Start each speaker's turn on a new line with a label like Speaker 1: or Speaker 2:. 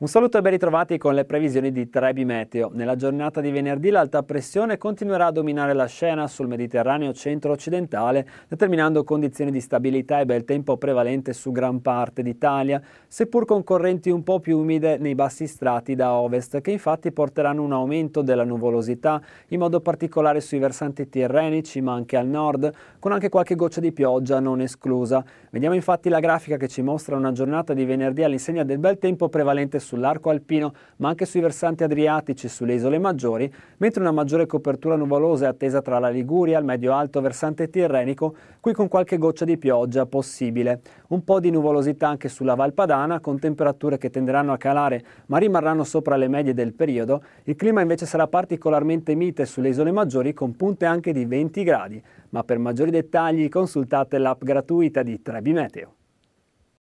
Speaker 1: Un saluto e ben ritrovati con le previsioni di Trebi Meteo. Nella giornata di venerdì l'alta pressione continuerà a dominare la scena sul Mediterraneo centro-occidentale, determinando condizioni di stabilità e bel tempo prevalente su gran parte d'Italia, seppur con correnti un po' più umide nei bassi strati da ovest, che infatti porteranno un aumento della nuvolosità, in modo particolare sui versanti tirrenici, ma anche al nord, con anche qualche goccia di pioggia non esclusa. Vediamo infatti la grafica che ci mostra una giornata di venerdì all'insegna del bel tempo prevalente su sull'arco alpino, ma anche sui versanti adriatici e sulle isole maggiori, mentre una maggiore copertura nuvolosa è attesa tra la Liguria, il medio-alto versante tirrenico, qui con qualche goccia di pioggia possibile. Un po' di nuvolosità anche sulla Valpadana, con temperature che tenderanno a calare, ma rimarranno sopra le medie del periodo. Il clima invece sarà particolarmente mite sulle isole maggiori, con punte anche di 20 gradi. Ma per maggiori dettagli consultate l'app gratuita di Trebimeteo.